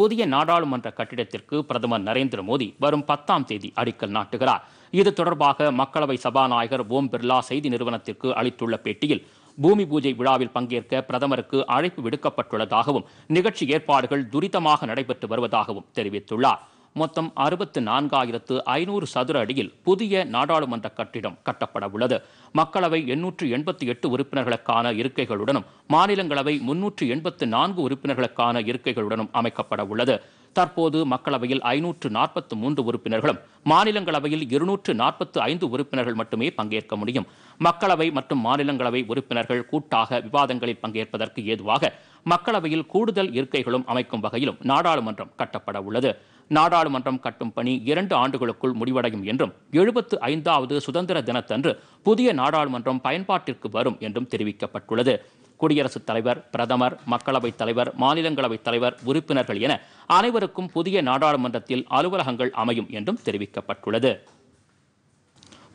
புதிய நாடாளுமன்ற கட்டிடத்திற்கு பிரதமர் நரேந்திர மோடி வரும் பத்தாம் தேதி அடிக்கல் நாட்டுகிறார் இது தொடர்பாக மக்களவை சபாநாயகர் ஓம் பிர்லா செய்தி நிறுவனத்திற்கு அளித்துள்ள பேட்டியில் பூமி பூஜை விழாவில் பங்கேற்க பிரதமருக்கு அழைப்பு விடுக்கப்பட்டுள்ளதாகவும் நிகழ்ச்சி ஏற்பாடுகள் துரிதமாக நடைபெற்று வருவதாகவும் தெரிவித்துள்ளார் மொத்தம் அறுபத்து நான்காயிரத்து ஐநூறு சதுர அடியில் புதிய நாடாளுமன்ற கட்டிடம் கட்டப்பட உள்ளது மக்களவை எண்ணூற்று எண்பத்தி எட்டு உறுப்பினர்களுக்கான இருக்கைகளுடனும் மாநிலங்களவை முன்னூற்று எண்பத்து நான்கு உறுப்பினர்களுக்கான இருக்கைகளுடனும் அமைக்கப்பட உள்ளது தற்போது மக்களவையில் ஐநூற்று நாற்பத்து மூன்று உறுப்பினர்களும் மாநிலங்களவையில் இருநூற்று நாற்பத்து ஐந்து உறுப்பினர்கள் மட்டுமே பங்கேற்க முடியும் மக்களவை மற்றும் மாநிலங்களவை உறுப்பினர்கள் கூட்டாக விவாதங்களில் பங்கேற்பதற்கு ஏதுவாக மக்களவையில் கூடுதல் இருக்கைகளும் அமைக்கும் வகையிலும் நாடாளுமன்றம் கட்டப்பட உள்ளது நாடாளுமன்றம் கட்டும் பணி இரண்டு ஆண்டுகளுக்குள் முடிவடையும் என்றும் எழுபத்து ஐந்தாவது சுதந்திர தினத்தன்று புதிய நாடாளுமன்றம் பயன்பாட்டிற்கு வரும் என்றும் தெரிவிக்கப்பட்டுள்ளது குடியரசுத் தலைவர் பிரதமர் மக்களவைத் தலைவர் மாநிலங்களவைத் தலைவர் உறுப்பினர்கள் என அனைவருக்கும் புதிய நாடாளுமன்றத்தில் அலுவலகங்கள் அமையும் என்றும் தெரிவிக்கப்பட்டுள்ளது